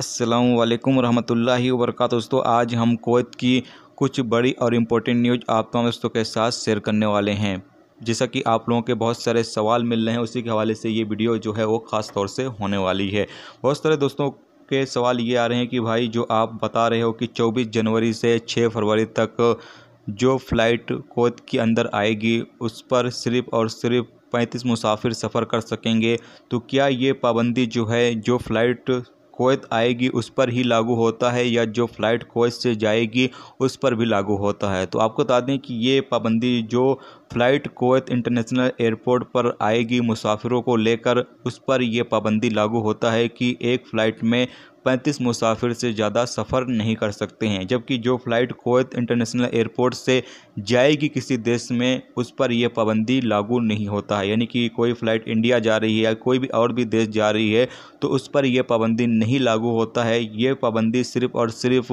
असलकम वरहमतुल्ला वरक दोस्तों आज हम कोत की कुछ बड़ी और इम्पोर्टेंट न्यूज आप तमाम दोस्तों के साथ शेयर करने वाले हैं जैसा कि आप लोगों के बहुत सारे सवाल मिल रहे हैं उसी के हवाले से ये वीडियो जो है वो ख़ास तौर से होने वाली है बहुत सारे दोस्तों के सवाल ये आ रहे हैं कि भाई जो आप बता रहे हो कि 24 जनवरी से 6 फरवरी तक जो फ़्लाइट कोत के अंदर आएगी उस पर सिर्फ़ और सिर्फ पैंतीस मुसाफिर सफ़र कर सकेंगे तो क्या ये पाबंदी जो है जो फ़्लाइट कोयत आएगी उस पर ही लागू होता है या जो फ़्लाइट कोयत से जाएगी उस पर भी लागू होता है तो आपको बता दें कि ये पाबंदी जो फ़्लाइट कोयत इंटरनेशनल एयरपोर्ट पर आएगी मुसाफिरों को लेकर उस पर यह पाबंदी लागू होता है कि एक फ़्लाइट में पैंतीस मुसाफिर से ज़्यादा सफ़र नहीं कर सकते हैं जबकि जो फ़्लाइट कोवैत इंटरनेशनल एयरपोर्ट से जाएगी किसी देश में उस पर यह पाबंदी लागू नहीं होता है यानी कि कोई फ़्लाइट इंडिया जा रही है या कोई भी और भी देश जा रही है तो उस पर यह पाबंदी नहीं लागू होता है ये पाबंदी सिर्फ़ और सिर्फ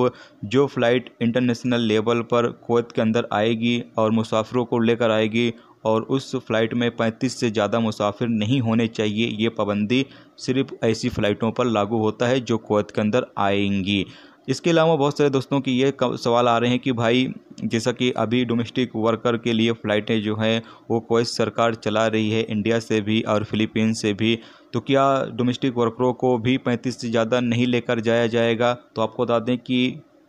जो फ़्लाइट इंटरनेशनल लेवल पर कोवैत के अंदर आएगी और मुसाफिरों को लेकर आएगी और उस फ़्लाइट में पैंतीस से ज़्यादा मुसाफिर नहीं होने चाहिए ये पाबंदी सिर्फ़ ऐसी फ़्लाइटों पर लागू होता है जो कुवैत के अंदर आएंगी इसके अलावा बहुत सारे दोस्तों की ये सवाल आ रहे हैं कि भाई जैसा कि अभी डोमेस्टिक वर्कर के लिए फ़्लाइटें जो हैं वो कोई सरकार चला रही है इंडिया से भी और फिलीपीन से भी तो क्या डोमेस्टिक वर्करों को भी पैंतीस से ज़्यादा नहीं लेकर जाया जाएगा तो आपको बता दें कि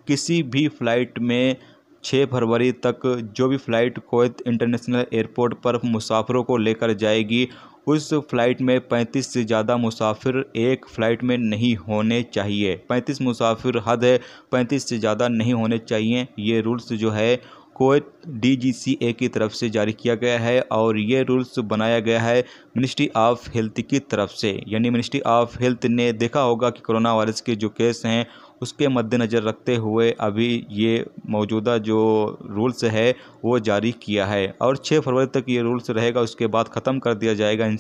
किसी भी फ़्लाइट में छः फरवरी तक जो भी फ़्लाइट कोत इंटरनेशनल एयरपोर्ट पर मुसाफिरों को लेकर जाएगी उस फ्लाइट में 35 से ज़्यादा मुसाफिर एक फ़्लाइट में नहीं होने चाहिए 35 मुसाफिर हद है 35 से ज़्यादा नहीं होने चाहिए ये रूल्स जो है सी डीजीसीए की तरफ से जारी किया गया है और ये रूल्स बनाया गया है मिनिस्ट्री ऑफ हेल्थ की तरफ से यानी मिनिस्ट्री ऑफ हेल्थ ने देखा होगा कि कोरोना वायरस के जो केस हैं उसके मद्देनज़र रखते हुए अभी ये मौजूदा जो रूल्स है वो जारी किया है और छः फरवरी तक ये रूल्स रहेगा उसके बाद ख़त्म कर दिया जाएगा इन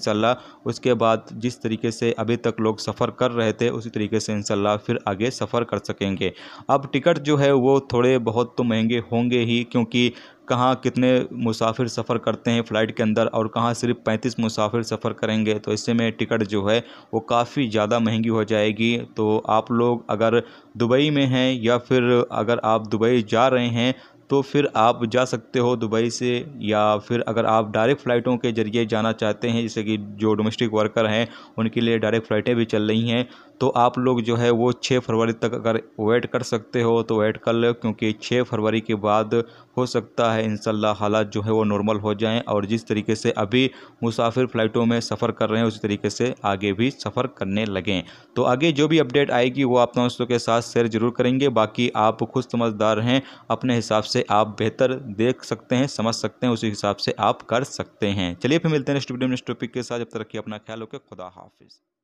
उसके बाद जिस तरीके से अभी तक लोग सफ़र कर रहे थे उसी तरीके से इन फिर आगे सफ़र कर सकेंगे अब टिकट जो है वो थोड़े बहुत तो महंगे होंगे ही क्योंकि कहाँ कितने मुसाफिर सफ़र करते हैं फ़्लाइट के अंदर और कहाँ सिर्फ पैंतीस मुसाफिर सफ़र करेंगे तो इससे में टिकट जो है वो काफ़ी ज़्यादा महंगी हो जाएगी तो आप लोग अगर दुबई में हैं या फिर अगर आप दुबई जा रहे हैं तो फिर आप जा सकते हो दुबई से या फिर अगर आप डायरेक्ट फ़्लाइटों के ज़रिए जाना चाहते हैं जैसे कि जो डोमेस्टिक वर्कर हैं उनके लिए डायरेक्ट फ़्लाइटें भी चल रही हैं तो आप लोग जो है वो छः फरवरी तक अगर वेट कर सकते हो तो वेट कर लो क्योंकि छः फरवरी के बाद हो सकता है इन हालात जो है वो नॉर्मल हो जाएं और जिस तरीके से अभी मुसाफिर फ़्लाइटों में सफ़र कर रहे हैं उसी तरीके से आगे भी सफ़र करने लगें तो आगे जो भी अपडेट आएगी वो आप दोस्तों के साथ शेयर ज़रूर करेंगे बाकी आप खुद समझदार हैं अपने हिसाब से आप बेहतर देख सकते हैं समझ सकते हैं उसी हिसाब से आप कर सकते हैं चलिए फिर मिलते हैं नेक्स्ट वीडियो नेक्स्ट टॉपिक के साथ जब तक रखिए अपना ख्याल होकर खुदा हाफिज़